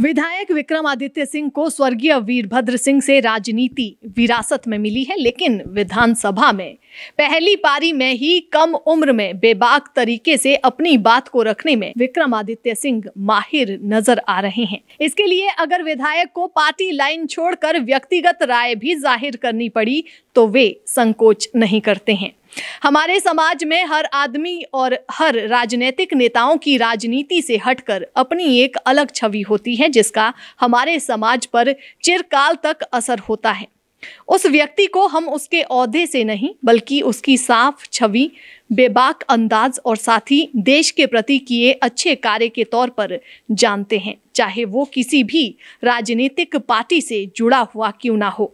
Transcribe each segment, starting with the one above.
विधायक विक्रमादित्य सिंह को स्वर्गीय वीरभद्र सिंह से राजनीति विरासत में मिली है लेकिन विधानसभा में पहली पारी में ही कम उम्र में बेबाक तरीके से अपनी बात को रखने में विक्रमादित्य सिंह माहिर नजर आ रहे हैं इसके लिए अगर विधायक को पार्टी लाइन छोड़कर व्यक्तिगत राय भी जाहिर करनी पड़ी तो वे संकोच नहीं करते हैं हमारे समाज में हर आदमी और हर राजनीतिक नेताओं की राजनीति से हटकर अपनी एक अलग छवि होती है जिसका हमारे समाज पर चिरकाल तक असर होता है उस व्यक्ति को हम उसके औहदे से नहीं बल्कि उसकी साफ छवि बेबाक अंदाज और साथ ही देश के प्रति किए अच्छे कार्य के तौर पर जानते हैं चाहे वो किसी भी राजनीतिक पार्टी से जुड़ा हुआ क्यों ना हो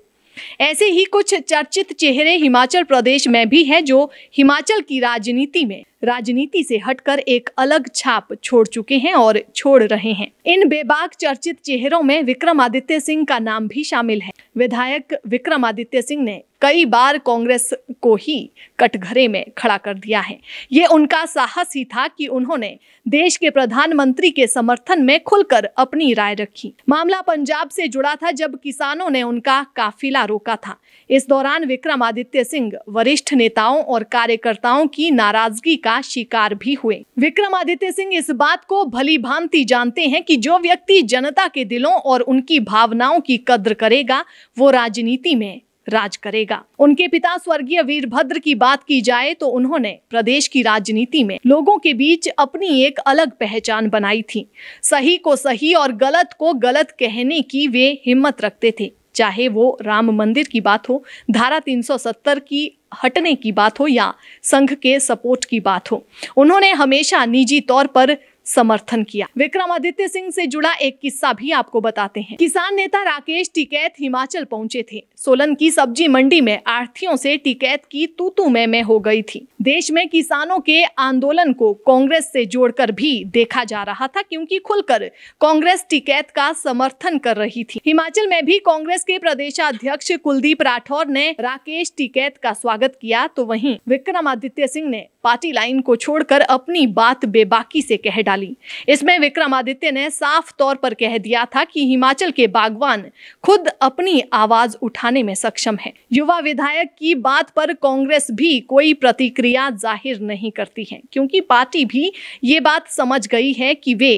ऐसे ही कुछ चर्चित चेहरे हिमाचल प्रदेश में भी हैं जो हिमाचल की राजनीति में राजनीति से हटकर एक अलग छाप छोड़ चुके हैं और छोड़ रहे हैं इन बेबाक चर्चित चेहरों में विक्रमादित्य सिंह का नाम भी शामिल है विधायक विक्रमादित्य सिंह ने कई बार कांग्रेस को ही कटघरे में खड़ा कर दिया है ये उनका साहस ही था कि उन्होंने देश के प्रधानमंत्री के समर्थन में खुलकर अपनी राय रखी मामला पंजाब से जुड़ा था जब किसानों ने उनका काफिला रोका था इस दौरान विक्रमादित्य सिंह वरिष्ठ नेताओं और कार्यकर्ताओं की नाराजगी का का शिकार भी हुए विक्रमादित्य सिंह इस बात को भली भांति जानते हैं कि जो व्यक्ति जनता के दिलों और उनकी भावनाओं की कद्र करेगा वो राजनीति में राज करेगा उनके पिता स्वर्गीय वीरभद्र की बात की जाए तो उन्होंने प्रदेश की राजनीति में लोगों के बीच अपनी एक अलग पहचान बनाई थी सही को सही और गलत को गलत कहने की वे हिम्मत रखते थे चाहे वो राम मंदिर की बात हो धारा 370 की हटने की बात हो या संघ के सपोर्ट की बात हो उन्होंने हमेशा निजी तौर पर समर्थन किया विक्रमादित्य सिंह से जुड़ा एक किस्सा भी आपको बताते हैं किसान नेता राकेश टिकैत हिमाचल पहुंचे थे सोलन की सब्जी मंडी में आर्थियों से टिकैत की तूतू में, में हो गई थी देश में किसानों के आंदोलन को कांग्रेस से जोड़कर भी देखा जा रहा था क्योंकि खुलकर कांग्रेस टिकैत का समर्थन कर रही थी हिमाचल में भी कांग्रेस के प्रदेशाध्यक्ष कुलदीप राठौर ने राकेश टिकैत का स्वागत किया तो वही विक्रमादित्य सिंह ने पार्टी लाइन को छोड़कर अपनी बात बेबाकी से कह डाली डाली इसमें विक्रमादित्य ने साफ तौर पर कह दिया था कि हिमाचल के बागवान खुद अपनी आवाज उठाने में सक्षम है युवा विधायक की बात पर कांग्रेस भी कोई प्रतिक्रिया जाहिर नहीं करती है क्योंकि पार्टी भी ये बात समझ गई है कि वे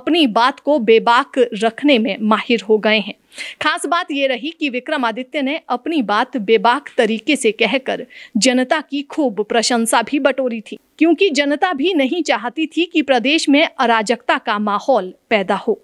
अपनी बात को बेबाक रखने में माहिर हो गए हैं खास बात यह रही कि विक्रमादित्य ने अपनी बात बेबाक तरीके से कहकर जनता की खूब प्रशंसा भी बटोरी थी क्योंकि जनता भी नहीं चाहती थी कि प्रदेश में में अराजकता का माहौल पैदा हो